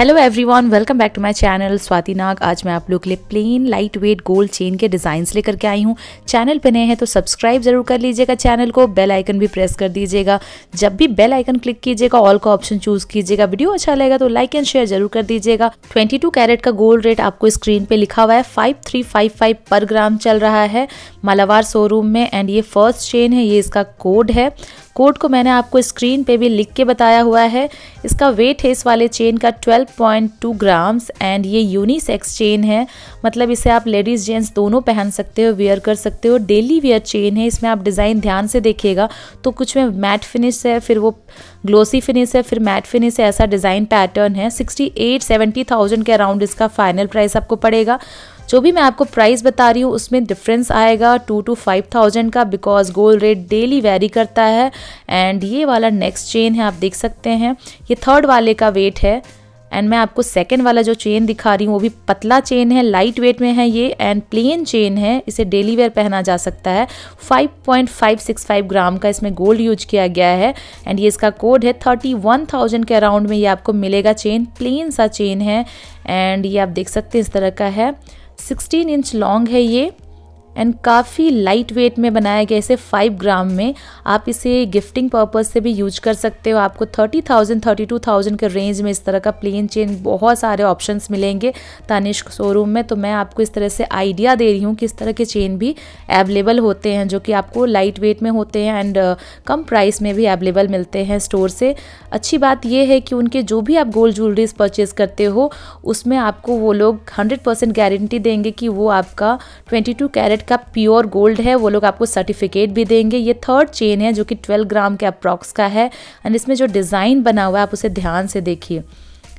hello everyone welcome back to my channel Swati Nag आज मैं आप लोग के लिए plain light weight gold chain के डिज़ाइंस लेकर के आई हूँ चैनल पर नए हैं तो सब्सक्राइब जरूर कर लीजिएगा चैनल को बेल आइकन भी प्रेस कर दीजिएगा जब भी बेल आइकन क्लिक कीजिएगा ऑल का ऑप्शन चूज कीजिएगा वीडियो अच्छा लगेगा तो लाइक एंड शेयर जरूर कर दीजिएगा ट्वेंटी कैरेट का गोल्ड रेट आपको स्क्रीन पर लिखा हुआ है फाइव पर ग्राम चल रहा है मालावार शोरूम में एंड ये फर्स्ट चेन है ये इसका कोड है कोड को मैंने आपको स्क्रीन पे भी लिख के बताया हुआ है इसका वेट है इस वाले चेन का 12.2 ग्राम्स एंड ये यूनिसेक्स चेन है मतलब इसे आप लेडीज़ जेंट्स दोनों पहन सकते हो वेयर कर सकते हो डेली वेयर चेन है इसमें आप डिज़ाइन ध्यान से देखिएगा तो कुछ में मैट फिनिश है फिर वो ग्लोसी फिनिश है फिर मैट फिनिश है ऐसा डिज़ाइन पैटर्न है सिक्सटी एट सेवेंटी थाउजेंड के अराउंड इसका फाइनल प्राइस आपको पड़ेगा जो भी मैं आपको प्राइस बता रही हूँ उसमें डिफरेंस आएगा टू टू फाइव थाउजेंड का because gold rate daily vary करता है एंड ये वाला नेक्स्ट चेन है आप देख सकते हैं ये थर्ड वाले का वेट है एंड मैं आपको सेकेंड वाला जो चेन दिखा रही हूँ वो भी पतला चेन है लाइट वेट में है ये एंड प्लेन चेन है इसे डेली वेयर पहना जा सकता है 5.565 ग्राम का इसमें गोल्ड यूज किया गया है एंड ये इसका कोड है 31,000 के अराउंड में ये आपको मिलेगा चेन प्लेन सा चेन है एंड ये आप देख सकते हैं इस तरह का है 16 इंच लॉन्ग है ये एंड काफ़ी लाइट वेट में बनाया गया इसे 5 ग्राम में आप इसे गिफ्टिंग पर्पज से भी यूज कर सकते हो आपको 30,000 32,000 के रेंज में इस तरह का प्लेन चेन बहुत सारे ऑप्शंस मिलेंगे तानिश शोरूम में तो मैं आपको इस तरह से आइडिया दे रही हूँ कि इस तरह के चेन भी अवेलेबल होते हैं जो कि आपको लाइट वेट में होते हैं एंड uh, कम प्राइस में भी अवेलेबल मिलते हैं स्टोर से अच्छी बात यह है कि उनके जो भी आप गोल्ड ज्वेलरीज परचेज करते हो उसमें आपको वो लोग हंड्रेड गारंटी देंगे कि वो आपका ट्वेंटी कैरेट कैरेट का प्योर गोल्ड है वो लोग आपको सर्टिफिकेट भी देंगे ये थर्ड चेन है जो कि ट्वेल्व ग्राम के अप्रॉक्स का है एंड इसमें जो डिज़ाइन बना हुआ है आप उसे ध्यान से देखिए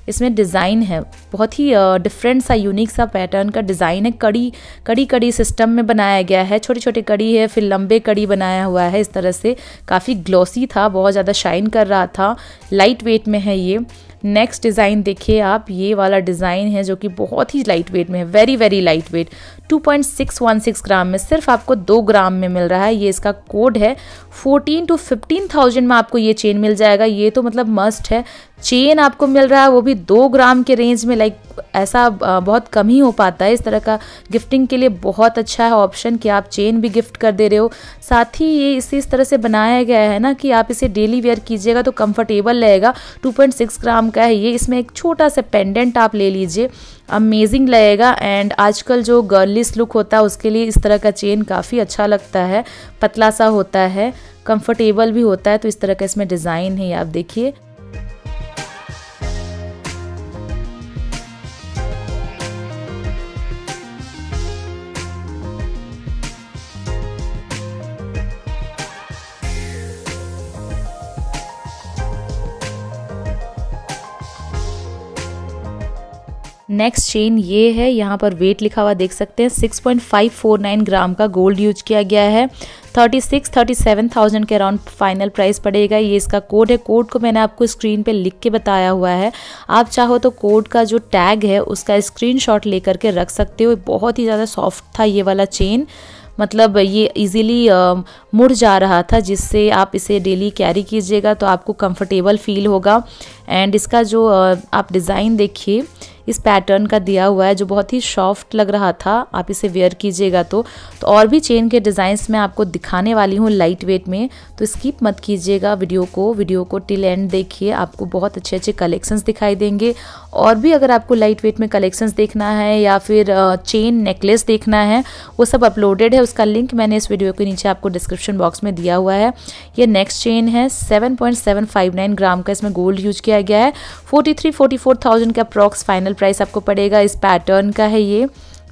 इसमें डिज़ाइन है बहुत ही डिफरेंट सा यूनिक सा पैटर्न का डिज़ाइन है कड़ी कड़ी कड़ी सिस्टम में बनाया गया है छोटे छोटे कड़ी है फिर लंबे कड़ी बनाया हुआ है इस तरह से काफ़ी ग्लॉसी था बहुत ज़्यादा शाइन कर रहा था लाइट वेट में है ये नेक्स्ट डिज़ाइन देखिए आप ये वाला डिज़ाइन है जो कि बहुत ही लाइट वेट में है very very light weight 2.616 gram में सिर्फ आपको दो ग्राम में मिल रहा है ये इसका कोड है 14 टू 15,000 में आपको ये चेन मिल जाएगा ये तो मतलब मस्ट है चेन आपको मिल रहा है वो भी दो ग्राम के रेंज में लाइक ऐसा बहुत कम ही हो पाता है इस तरह का गिफ्टिंग के लिए बहुत अच्छा है ऑप्शन कि आप चेन भी गिफ्ट कर दे रहे हो साथ ही ये इसे इस तरह से बनाया गया है ना कि आप इसे डेली वेयर कीजिएगा तो कंफर्टेबल रहेगा 2.6 ग्राम का है ये इसमें एक छोटा सा पेंडेंट आप ले लीजिए अमेजिंग लगेगा एंड आजकल जो गर्लिस लुक होता है उसके लिए इस तरह का चेन काफ़ी अच्छा लगता है पतला सा होता है कम्फर्टेबल भी होता है तो इस तरह का इसमें डिज़ाइन है आप देखिए नेक्स्ट चेन ये है यहाँ पर वेट लिखा हुआ देख सकते हैं 6.549 ग्राम का गोल्ड यूज किया गया है 36 37,000 के अराउंड फाइनल प्राइस पड़ेगा ये इसका कोड है कोड को मैंने आपको स्क्रीन पे लिख के बताया हुआ है आप चाहो तो कोड का जो टैग है उसका स्क्रीनशॉट लेकर के रख सकते हो बहुत ही ज़्यादा सॉफ्ट था ये वाला चेन मतलब ये इजीली मुड़ जा रहा था जिससे आप इसे डेली कैरी कीजिएगा तो आपको कंफर्टेबल फील होगा एंड इसका जो आप डिज़ाइन देखिए इस पैटर्न का दिया हुआ है जो बहुत ही सॉफ्ट लग रहा था आप इसे वेयर कीजिएगा तो, तो और भी चेन के डिज़ाइंस मैं आपको दिखाने वाली हूँ लाइट वेट में तो स्किप मत कीजिएगा वीडियो को वीडियो को टिल एंड देखिए आपको बहुत अच्छे अच्छे कलेक्शंस दिखाई देंगे और भी अगर आपको लाइट वेट में कलेक्शंस देखना है या फिर चेन नेकलेस देखना है वो सब अपलोडेड है उसका लिंक मैंने इस वीडियो के नीचे आपको डिस्क्रिप्शन बॉक्स में दिया हुआ है ये नेक्स्ट चेन है सेवन ग्राम का इसमें गोल्ड यूज किया गया है फोर्टी थ्री का अप्रॉक्स फाइनल फाइनल प्राइस आपको पड़ेगा इस पैटर्न का है ये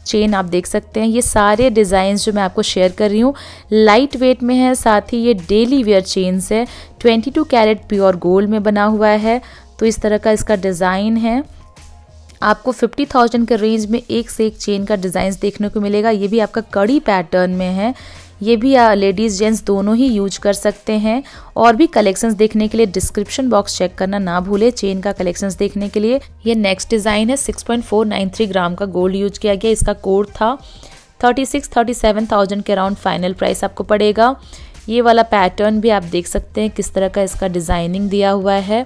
चेन आप देख सकते हैं ये सारे डिज़ाइंस जो मैं आपको शेयर कर रही हूँ लाइट वेट में है साथ ही ये डेली वेयर चेन्स है 22 कैरेट प्योर गोल्ड में बना हुआ है तो इस तरह का इसका डिज़ाइन है आपको 50,000 के रेंज में एक से एक चेन का डिज़ाइन देखने को मिलेगा ये भी आपका कड़ी पैटर्न में है ये भी लेडीज़ जेंट्स दोनों ही यूज कर सकते हैं और भी कलेक्शंस देखने के लिए डिस्क्रिप्शन बॉक्स चेक करना ना भूले चेन का कलेक्शंस देखने के लिए ये नेक्स्ट डिज़ाइन है 6.493 ग्राम का गोल्ड यूज किया गया इसका कोड था 36 37,000 के अराउंड फाइनल प्राइस आपको पड़ेगा ये वाला पैटर्न भी आप देख सकते हैं किस तरह का इसका डिज़ाइनिंग दिया हुआ है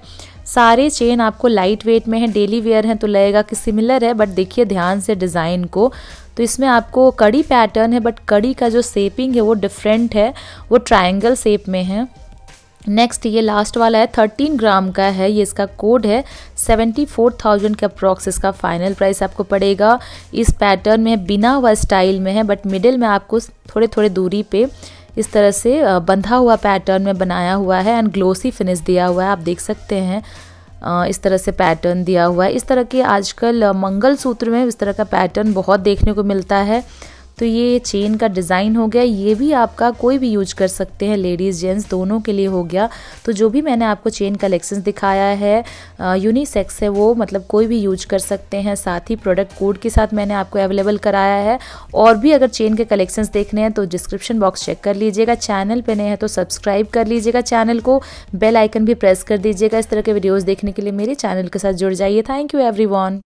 सारे चेन आपको लाइट वेट में है डेली वेयर हैं तो लगेगा कि सिमिलर है बट देखिए ध्यान से डिज़ाइन को तो इसमें आपको कड़ी पैटर्न है बट कड़ी का जो सेपिंग है वो डिफरेंट है वो ट्राइंगल शेप में है नेक्स्ट ये लास्ट वाला है थर्टीन ग्राम का है ये इसका कोड है सेवेंटी फोर थाउजेंड का अप्रॉक्स इसका फाइनल प्राइस आपको पड़ेगा इस पैटर्न में बिना हुआ स्टाइल में है बट मिडिल में आपको थोड़े थोड़े दूरी पे इस तरह से बंधा हुआ पैटर्न में बनाया हुआ है एंड ग्लोसी फिनिश दिया हुआ है आप देख सकते हैं इस तरह से पैटर्न दिया हुआ है इस तरह के आजकल मंगल सूत्र में इस तरह का पैटर्न बहुत देखने को मिलता है तो ये चेन का डिज़ाइन हो गया ये भी आपका कोई भी यूज कर सकते हैं लेडीज़ जेंट्स दोनों के लिए हो गया तो जो भी मैंने आपको चेन कलेक्शन दिखाया है यूनिसेक्स है वो मतलब कोई भी यूज कर सकते हैं साथ ही प्रोडक्ट कोड के साथ मैंने आपको अवेलेबल कराया है और भी अगर चेन के कलेक्शंस देखने हैं तो डिस्क्रिप्शन बॉक्स चेक कर लीजिएगा चैनल पर नए हैं तो सब्सक्राइब कर लीजिएगा चैनल को बेल आइकन भी प्रेस कर दीजिएगा इस तरह के वीडियोज़ देखने के लिए मेरे चैनल के साथ जुड़ जाइए थैंक यू एवरी